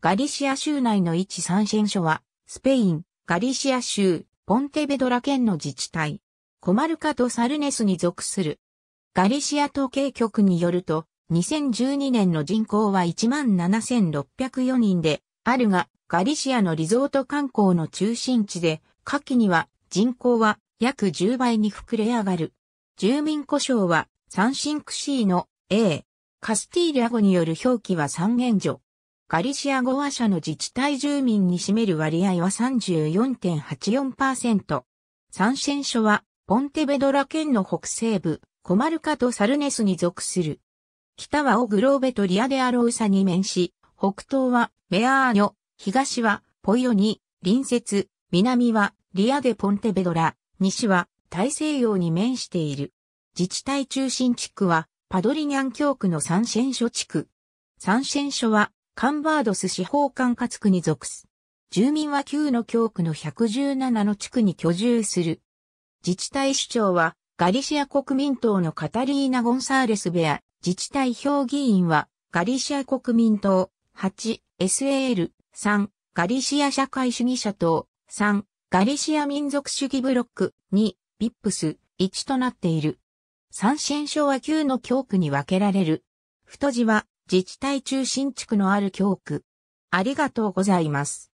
ガリシア州内の一参戦所は、スペイン、ガリシア州、ポンテベドラ県の自治体、コマルカとサルネスに属する。ガリシア統計局によると、2012年の人口は17,604人で、あるが、ガリシアのリゾート観光の中心地で、夏季には人口は約10倍に膨れ上がる。住民故障は、サンシンクシーの A。カスティーリア語による表記は三元所。ガリシア語話者の自治体住民に占める割合は34.84%。サンシェン諸は、ポンテベドラ県の北西部、コマルカとサルネスに属する。北はオグローベとリアデアロウサに面し、北東はメアーニョ、東はポイオに隣接、南はリアデポンテベドラ、西は大西洋に面している。自治体中心地区はパドリニャン教区のサンシェン諸地区。サンシェン諸はカンバードス司法管轄区に属す。住民は旧の教区の117の地区に居住する。自治体首長は、ガリシア国民党のカタリーナ・ゴンサーレスベア、自治体評議員は、ガリシア国民党、8、SAL、3、ガリシア社会主義者党、3、ガリシア民族主義ブロック、2、ビップス、1となっている。三神省は9の教区に分けられる。太字は、自治体中心地区のある教区。ありがとうございます。